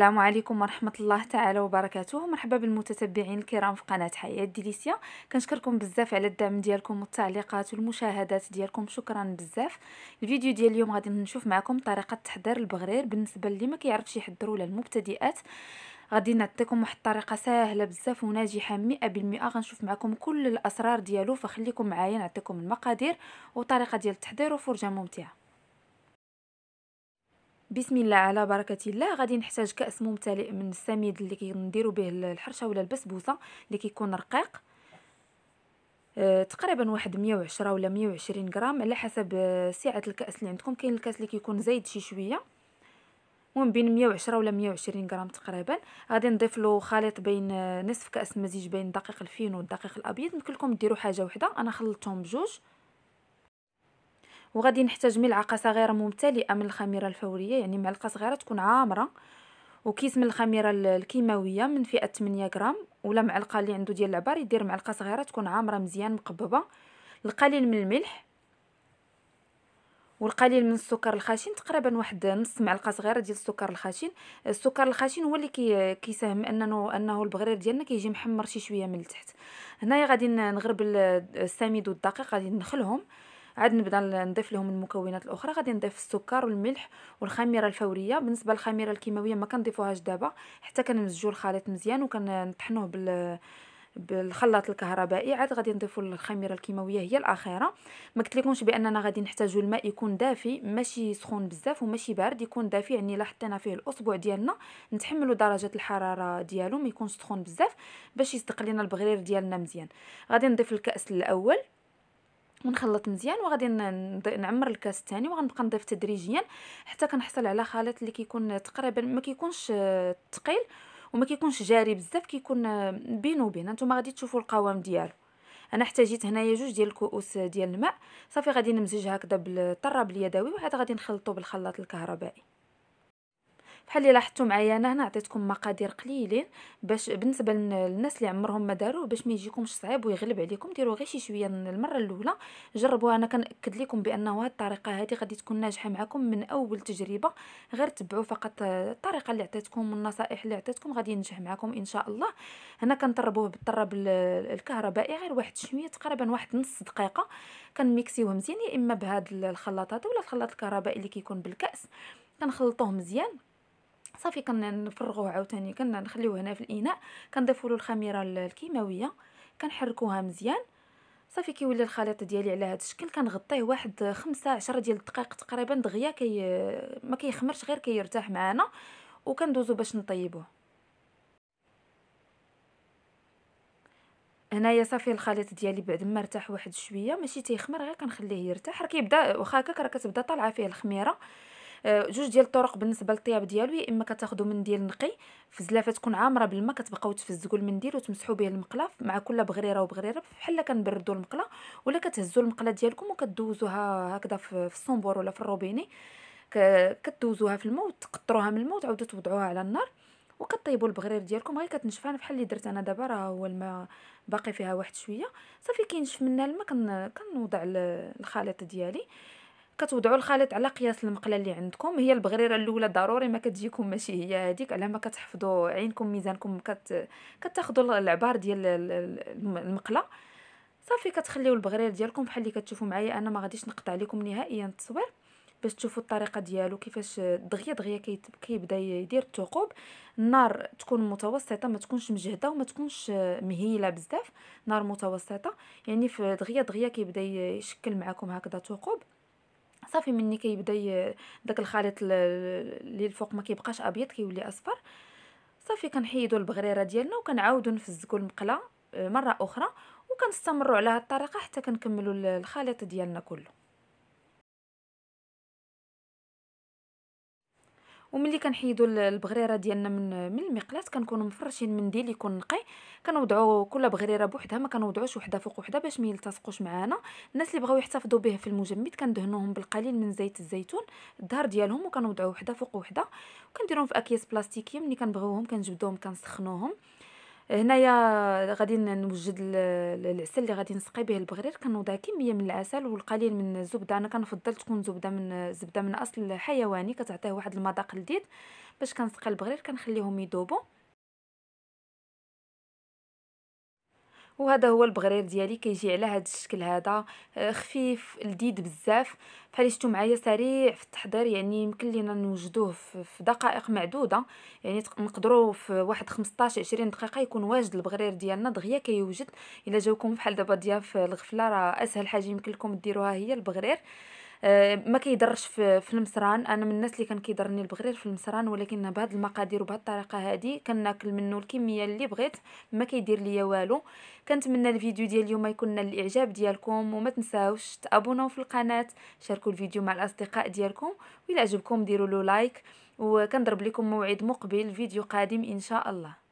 السلام عليكم ورحمة الله تعالى وبركاته مرحبا بالمتتبعين الكرام في قناة حياة ديليسيا كنشكركم بزاف على الدعم ديالكم والتعليقات والمشاهدات ديالكم شكرا بزاف الفيديو ديال اليوم غادي نشوف معكم طريقة تحضير البغرير بالنسبة اللي ما كيعرفش يحضروا للمبتدئات غادي نعطيكم واحد الطريقه سهله بزاف وناجحه 100% غنشوف معكم كل الاسرار ديالو فخليكم معايا نعطيكم المقادير وطريقه ديال التحضير وفرجه ممتعه بسم الله على بركه الله غادي نحتاج كاس ممتلئ من السميد اللي كنديرو به الحرشه ولا البسبوسه اللي كيكون رقيق آه، تقريبا واحد 110 ولا 120 غرام على حسب آه، سعه الكاس اللي عندكم كاين الكاس اللي كيكون زايد شي شويه المهم بين 110 ولا 120 غرام تقريبا غادي نضيف له خليط بين آه، نصف كاس مزيج بين دقيق الفين والدقيق الابيض يمكن لكم ديروا حاجه وحده انا خلطتهم بجوج وغادي نحتاج ملعقه صغيره ممتلئه من الخميره الفوريه يعني معلقه صغيره تكون عامره وكيس من الخميره الكيماويه من فئه 8 غرام ولا معلقه اللي عنده ديال العبار يدير معلقه صغيره تكون عامره مزيان مقببه القليل من الملح والقليل من السكر الخشن تقريبا واحد نص معلقه صغيره ديال السكر الخشن السكر الخشن هو اللي كي كيساهم انه انه البغرير ديالنا كيجي محمر شي شويه من التحت هنايا غادي نغرب السميد والدقيق غادي ندخلهم عاد نبدا نضيف لهم المكونات الاخرى غادي نضيف السكر والملح والخميره الفوريه بالنسبه للخميره الكيماويه ما كنضيفوهاش دابا حتى كنمزجوا الخليط مزيان وكنطحنوه بال بالخلاط الكهربائي عاد غادي نضيفوا الخميره الكيماويه هي الاخيره ما قلت لكمش باننا غادي نحتاجوا الماء يكون دافي ماشي سخون بزاف وماشي بارد يكون دافي يعني الا حطينا فيه الاسبوع ديالنا نتحملوا درجه الحراره ديالو ما يكونش سخون بزاف باش يصدق لينا البغرير ديالنا مزيان غادي نضيف الكاس الاول ونخلط مزيان وغادي نعمر الكاس الثاني وغنبقى نضيف تدريجيا حتى كنحصل على خليط اللي كيكون تقريبا ما كيكونش ثقيل وما كيكونش جاري بزاف كيكون بين وبين نتوما غادي تشوفوا القوام ديالو انا احتاجيت هنايا جوج ديال الكؤوس ديال الماء صافي غادي نمزج هكذا بالطراب اليدوي وعاد غادي نخلطو بالخلاط الكهربائي بحال اللي لاحظتوا معايا انا هنا عطيتكم مقادير قليلين باش بالنسبه للناس اللي عمرهم ما داروه باش ما يجيكمش صعيب ويغلب عليكم ديروا غير شي شويه المره الاولى جربوها انا كنأكد لكم بانه هذه الطريقه هذه غادي تكون ناجحه معكم من اول تجربه غير تبعوا فقط الطريقه اللي عطيتكم والنصائح اللي عطيتكم غادي ينجح معكم ان شاء الله هنا كنطربوه بالطراب الكهربائي غير واحد شويه تقريبا واحد نص دقيقه كنميكسيوه مزيان يا اما بهذا الخلاط هذا ولا الخلاط الكهربائي اللي كيكون بالكاس كنخلطوه مزيان صافي كنفرغوه عاوتاني كنخليوه هنا في الاناء كنضيفوا له الخميره الكيماويه كنحركوها مزيان صافي كيولي الخليط ديالي على هذا الشكل كنغطيه واحد خمسة عشرة ديال الدقائق تقريبا دغيا كي ما كيخمرش غير كيرتاح كي معانا وكندوزو باش نطيبوه هنايا صافي الخليط ديالي بعد ما ارتاح واحد شويه ماشي تيخمر غير كنخليه يرتاح راه كيبدا واخا هكاك راه كتبدا طالعه فيه الخميره جوج ديال الطرق بالنسبه للطياب ديالو يا اما كتاخذوا منديل نقي في زلافه تكون عامره بالماء كتبقاو تفزقوا المنديل وتمسحوا به المقله مع كل بغريره وبغريره بحال كنبردوا المقله ولا كتهزوا المقله ديالكم وكدوزوها هكذا في الصنبور ولا في الروبيني كدوزوها في الماء وتقطروها من الماء وتعاودوا توضعوها على النار وكطيبوا البغرير ديالكم غير كتنشف انا بحال اللي درت انا دابا راه هو الماء باقي فيها واحد شويه صافي كينشف منها الماء كنوضع الخليط ديالي كتوضعوا الخليط على قياس المقله اللي عندكم هي البغريره الاولى ضروري ما كتجيكم ماشي هي هذيك على ما كتحفظوا عينكم ميزانكم كت... كتاخذوا العبار ديال المقله صافي كتخليو البغرير ديالكم بحال اللي كتشوفوا معايا انا ما غاديش نقطع لكم نهائيا التصوير باش تشوفوا الطريقه ديالو كيفاش دغيا دغيا كيبدا يدير الثقوب النار تكون متوسطه ما تكونش مجهده وما تكونش مهيله بزاف نار متوسطه يعني في دغيا دغيا كيبدا يشكل معكم هكذا ثقوب صافي مني كيبدا داك الخليط اللي الفوق ما كيبقاش ابيض كيولي اصفر صافي كنحيدو البغريره ديالنا وكنعاودو نفزكو المقله آه، مره اخرى وكنستمروا على هذه الطريقه حتى كنكملوا الخليط ديالنا كله وملي كنحيدو البغريره ديالنا من من المقلاة كنكونوا مفرشين منديل يكون نقي كنوضعوا كل بغريره بوحدها ما كنوضعوش وحده فوق وحده باش ما يلتصقوش معانا الناس اللي بغاو يحتفظوا به في المجمد كندهنوهم بالقليل من زيت الزيتون الظهر ديالهم وكنوضعوا وحده فوق وحده وكنديرهم في اكياس بلاستيكيه ملي كنبغيوهم كنجبدوهم كنسخنوهم هنايا غادي نوجد العسل اللي غادي نسقي به البغرير كنوضع كميه من العسل والقليل من الزبده انا كنفضل تكون زبده من زبده من اصل حيواني كتعطيه واحد المذاق لذيذ باش كنسقي البغرير كنخليهم يذوبوا وهذا هو البغرير ديالي كيجي على هذا الشكل هذا آه، خفيف لذيذ بزاف بحال شفتوا معايا سريع في التحضير يعني يمكن لينا نوجدوه في دقائق معدوده يعني نقدروا في واحد 15 20 دقيقه يكون واجد البغرير ديالنا دغيا كيوجد الا جاوكم بحال دابا ضياف الغفله راه اسهل حاجه يمكن لكم ديروها هي البغرير ما كيضرش في, في المسران انا من الناس اللي كان كيضرني البغرير في المسران ولكن بهاد المقادير وبهذه الطريقه هادي كناكل منه الكميه اللي بغيت ما كيدير ليا والو كنتمنى الفيديو ديال اليوم يكون نال الاعجاب ديالكم وما تنساوش تابوناو في القناه شاركوا الفيديو مع الاصدقاء ديالكم وإلا عجبكم ديروا له لايك وكنضرب لكم موعد مقبل فيديو قادم ان شاء الله